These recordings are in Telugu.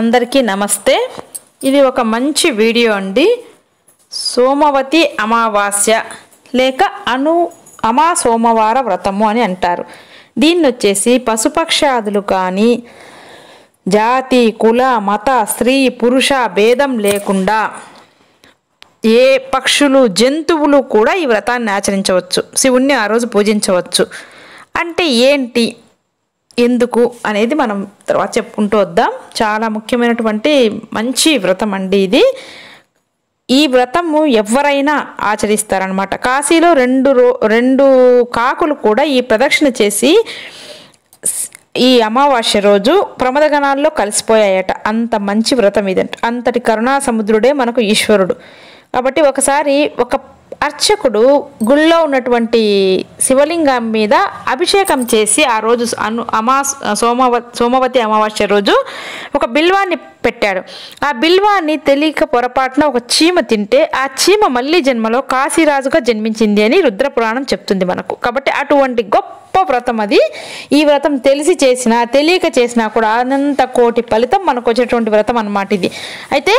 అందరికీ నమస్తే ఇది ఒక మంచి వీడియో అండి సోమవతి అమావాస్య లేక అను అమా సోమవార వ్రతము అని అంటారు దీన్ని వచ్చేసి పశుపక్షాదులు కానీ జాతి కుల మత స్త్రీ పురుష భేదం లేకుండా ఏ పక్షులు జంతువులు కూడా ఈ వ్రతాన్ని ఆచరించవచ్చు శివుణ్ణి ఆ రోజు పూజించవచ్చు అంటే ఏంటి ఎందుకు అనేది మనం తర్వాత చెప్పుకుంటూ వద్దాం చాలా ముఖ్యమైనటువంటి మంచి వ్రతం అండి ఇది ఈ వ్రతము ఎవరైనా ఆచరిస్తారనమాట కాశీలో రెండు రో రెండు కాకులు కూడా ఈ ప్రదక్షిణ చేసి ఈ అమావాస్య రోజు ప్రమదగణాల్లో కలిసిపోయాయట అంత మంచి వ్రతం ఇదంట అంతటి కరుణా సముద్రుడే మనకు ఈశ్వరుడు కాబట్టి ఒకసారి ఒక అర్చకుడు గుళ్ళో ఉన్నటువంటి శివలింగం మీద అభిషేకం చేసి ఆ రోజు అను అమా సోమవ సోమవతి అమావాస్య రోజు ఒక బిల్వాన్ని పెట్టాడు ఆ బిల్వాన్ని తెలియక పొరపాటున ఒక చీమ తింటే ఆ చీమ మళ్ళీ జన్మలో కాశీరాజుగా జన్మించింది అని రుద్రపురాణం చెప్తుంది మనకు కాబట్టి అటువంటి గొప్ప వ్రతం అది ఈ వ్రతం తెలిసి చేసినా తెలియక చేసినా కూడా అనంత కోటి ఫలితం మనకు వచ్చేటువంటి వ్రతం అనమాట ఇది అయితే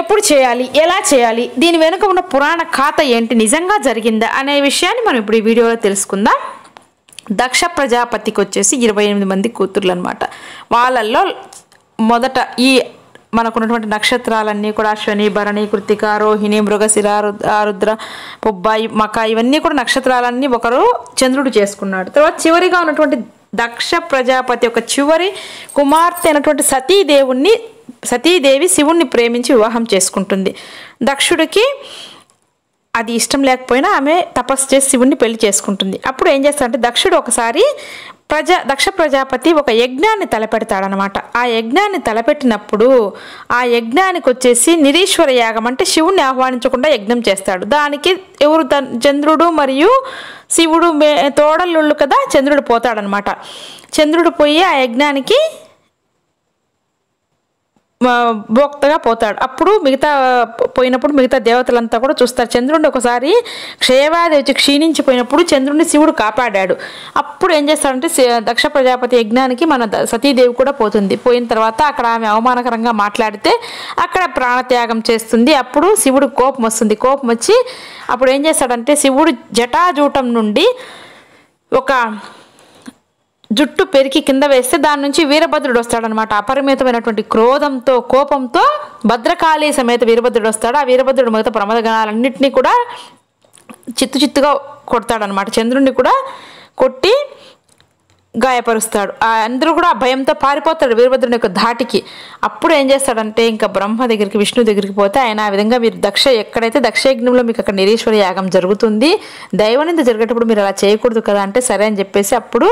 ఎప్పుడు చేయాలి ఎలా చేయాలి దీని వెనుక ఉన్న పురాణ ఖాత ఏంటి నిజంగా జరిగిందా అనే విషయాన్ని మనం ఇప్పుడు ఈ వీడియోలో తెలుసుకుందాం దక్ష ప్రజాపతికి వచ్చేసి ఇరవై ఎనిమిది మంది కూతుర్లు అనమాట వాళ్ళల్లో మొదట ఈ మనకున్నటువంటి నక్షత్రాలన్నీ కూడా శని భరణి కృతిక రోహిణి మృగశిర ఆరుద్ర పుబ్బాయి మక ఇవన్నీ కూడా నక్షత్రాలన్నీ ఒకరు చంద్రుడు చేసుకున్నాడు తర్వాత చివరిగా ఉన్నటువంటి దక్ష ప్రజాపతి యొక్క చివరి కుమార్తె అయినటువంటి సతీదేవుణ్ణి సతీదేవి శివుణ్ణి ప్రేమించి వివాహం చేసుకుంటుంది దక్షుడికి అది ఇష్టం లేకపోయినా ఆమె తపస్సు చేసి శివుణ్ణి పెళ్లి చేసుకుంటుంది అప్పుడు ఏం చేస్తాడంటే దక్షుడు ఒకసారి ప్రజా దక్ష ప్రజాపతి ఒక యజ్ఞాన్ని తలపెడతాడనమాట ఆ యజ్ఞాన్ని తలపెట్టినప్పుడు ఆ యజ్ఞానికి వచ్చేసి నిరీశ్వర యాగం అంటే శివుణ్ణి ఆహ్వానించకుండా యజ్ఞం చేస్తాడు దానికి ఎవరు చంద్రుడు మరియు శివుడు మే తోడల్లుళ్ళు కదా చంద్రుడు పోతాడనమాట చంద్రుడు పోయి ఆ యజ్ఞానికి భోక్తగా పోతాడు అప్పుడు మిగతా పోయినప్పుడు మిగతా దేవతలంతా కూడా చూస్తారు చంద్రుడిని ఒకసారి క్షయవ్యాధి వచ్చి క్షీణించిపోయినప్పుడు చంద్రుడిని శివుడు కాపాడాడు అప్పుడు ఏం చేస్తాడంటే దక్ష ప్రజాపతి యజ్ఞానికి మన సతీదేవి కూడా పోతుంది పోయిన తర్వాత అక్కడ ఆమె అవమానకరంగా మాట్లాడితే అక్కడ ప్రాణత్యాగం చేస్తుంది అప్పుడు శివుడు కోపం వస్తుంది కోపం వచ్చి అప్పుడు ఏం చేస్తాడంటే శివుడు జటాజూటం నుండి ఒక జుట్టు పెరికి కింద వేస్తే దాని నుంచి వీరభద్రుడు వస్తాడనమాట అపరిమితమైనటువంటి క్రోధంతో కోపంతో భద్రకాళి సమేత వీరభద్రుడు వస్తాడు ఆ వీరభద్రుడు మిగతా ప్రమాద గణాలన్నింటినీ కూడా చిత్తు చిత్తుగా కొడతాడనమాట చంద్రుణ్ణి కూడా కొట్టి గాయపరుస్తాడు అందరూ కూడా భయంతో పారిపోతాడు వీరభద్రుని యొక్క ధాటికి అప్పుడు ఏం చేస్తాడంటే ఇంకా బ్రహ్మ దగ్గరికి విష్ణు దగ్గరికి పోతే ఆయన ఆ విధంగా మీరు దక్ష ఎక్కడైతే దక్షయజ్ఞంలో మీకు అక్కడ నిరీశ్వర యాగం జరుగుతుంది దైవనింద జరిగేటప్పుడు మీరు అలా చేయకూడదు కదా అంటే సరే అని చెప్పేసి అప్పుడు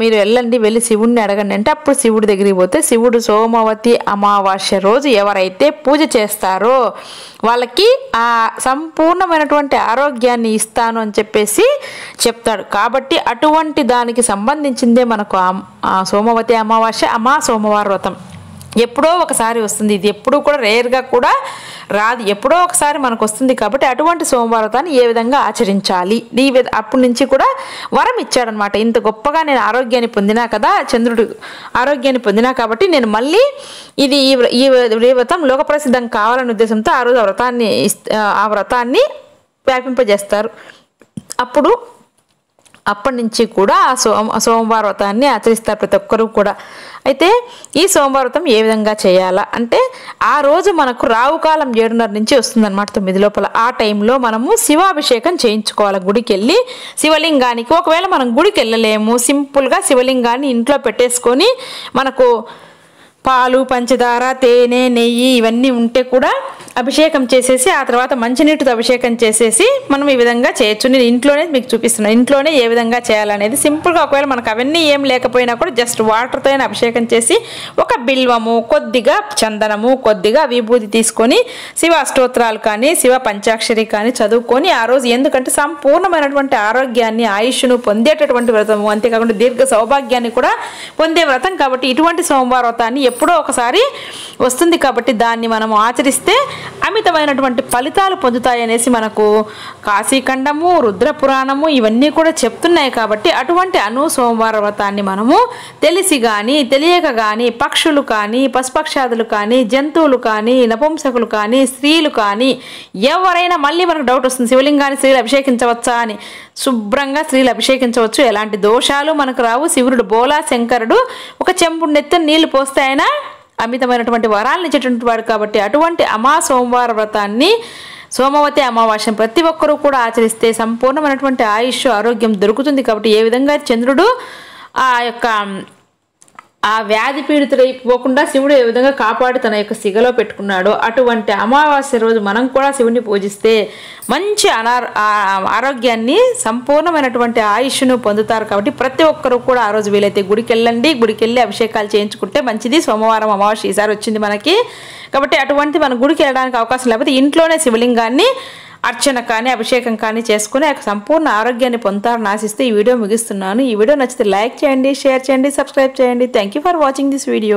మీరు వెళ్ళండి వెళ్ళి శివుడిని అడగండి అంటే అప్పుడు శివుడి దగ్గరికి పోతే శివుడు సోమవతి అమావాస్య రోజు ఎవరైతే పూజ చేస్తారో వాళ్ళకి ఆ సంపూర్ణమైనటువంటి ఆరోగ్యాన్ని ఇస్తాను అని చెప్పేసి చెప్తాడు కాబట్టి అటువంటి దానికి సంబంధించిందే మనకు సోమవతి అమావాస్య అమా సోమవార వ్రతం ఎప్పుడో ఒకసారి వస్తుంది ఇది ఎప్పుడూ కూడా రేర్గా కూడా రాదు ఎప్పుడో ఒకసారి మనకు వస్తుంది కాబట్టి అటువంటి సోమవారతాన్ని ఏ విధంగా ఆచరించాలి ఈ అప్పటి నుంచి కూడా వరం ఇచ్చాడనమాట ఇంత గొప్పగా నేను ఆరోగ్యాన్ని పొందినా కదా చంద్రుడు ఆరోగ్యాన్ని పొందినా కాబట్టి నేను మళ్ళీ ఇది ఈ వ్రతం లోకప్రసిద్ధం కావాలనే ఉద్దేశంతో ఆ రోజు ఆ వ్రతాన్ని ఆ వ్రతాన్ని వ్యాపింపజేస్తారు అప్పుడు అప్పటి నుంచి కూడా ఆ సోమ సోమవార వ్రతాన్ని ఆచరిస్తారు ప్రతి ఒక్కరూ కూడా అయితే ఈ సోమవార వ్రతం ఏ విధంగా చేయాలా అంటే ఆ రోజు మనకు రావుకాలం ఏడున్నర నుంచి వస్తుందన్నమాట తొమ్మిది లోపల ఆ టైంలో మనము శివాభిషేకం చేయించుకోవాలి గుడికి వెళ్ళి శివలింగానికి ఒకవేళ మనం గుడికి వెళ్ళలేము సింపుల్గా శివలింగాన్ని ఇంట్లో పెట్టేసుకొని మనకు పాలు పంచదార తేనె నెయ్యి ఇవన్నీ ఉంటే కూడా అభిషేకం చేసేసి ఆ తర్వాత మంచినీటితో అభిషేకం చేసేసి మనం ఈ విధంగా చేయొచ్చు నేను ఇంట్లోనే మీకు చూపిస్తున్నాను ఇంట్లోనే ఏ విధంగా చేయాలనేది సింపుల్గా ఒకవేళ మనకు అవన్నీ ఏం లేకపోయినా కూడా జస్ట్ వాటర్తో అయినా అభిషేకం చేసి ఒక బిల్వము కొద్దిగా చందనము కొద్దిగా విభూతి తీసుకొని శివ అష్టోత్తరాలు కానీ శివ పంచాక్షరి కానీ చదువుకొని ఆ రోజు ఎందుకంటే సంపూర్ణమైనటువంటి ఆరోగ్యాన్ని ఆయుష్ను పొందేటటువంటి వ్రతము అంతేకాకుండా దీర్ఘ సౌభాగ్యాన్ని కూడా పొందే వ్రతం కాబట్టి ఇటువంటి సోమవార వ్రతాన్ని ఎప్పుడో ఒకసారి వస్తుంది కాబట్టి దాన్ని మనం ఆచరిస్తే అమితమైనటువంటి ఫలితాలు పొందుతాయనేసి మనకు కాశీఖండము రుద్రపురాణము ఇవన్నీ కూడా చెప్తున్నాయి కాబట్టి అటువంటి అను సోమవార వ్రతాన్ని మనము తెలిసి కానీ తెలియక కానీ పక్షులు కానీ పశుపక్షాదులు కానీ జంతువులు కానీ నపుంసకులు కానీ స్త్రీలు కానీ ఎవరైనా మళ్ళీ మనకు డౌట్ వస్తుంది శివలింగాన్ని స్త్రీలు అభిషేకించవచ్చా అని శుభ్రంగా స్త్రీలు అభిషేకించవచ్చు ఎలాంటి దోషాలు మనకు రావు శివుడు బోలా శంకరుడు ఒక చెంపు నెత్తిన నీళ్లు పోస్తే ఆయన ఆయన అమితమైనటువంటి వరాలను ఇచ్చేటువంటి వాడు కాబట్టి అటువంటి అమా సోమవార వ్రతాన్ని సోమవతి అమావాస్యం ప్రతి ఒక్కరూ కూడా ఆచరిస్తే సంపూర్ణమైనటువంటి ఆయుష్ ఆరోగ్యం దొరుకుతుంది కాబట్టి ఏ విధంగా చంద్రుడు ఆ యొక్క ఆ వ్యాధి పీడితులైపోకుండా శివుడు ఏ విధంగా కాపాడి తన యొక్క సిగలో పెట్టుకున్నాడో అటువంటి అమావాస్య రోజు మనం కూడా శివుని పూజిస్తే మంచి ఆరోగ్యాన్ని సంపూర్ణమైనటువంటి ఆయుష్ను పొందుతారు కాబట్టి ప్రతి ఒక్కరూ కూడా ఆ రోజు వీలైతే గుడికి వెళ్ళండి గుడికి వెళ్ళి అభిషేకాలు చేయించుకుంటే మంచిది సోమవారం అమావాస్య ఈసారి వచ్చింది మనకి కాబట్టి అటువంటి మన గుడికి వెళ్ళడానికి అవకాశం లేకపోతే ఇంట్లోనే శివలింగాన్ని అర్చన కానీ అభిషేకం కానీ చేసుకుని సంపూర్ణ ఆరోగ్యాన్ని పొందుతారని ఆశిస్తే ఈ వీడియో ముగిస్తున్నాను ఈ వీడియో నచ్చితే లైక్ చేయండి షేర్ చేయండి సబ్స్క్రైబ్ చేయండి thank for watching this video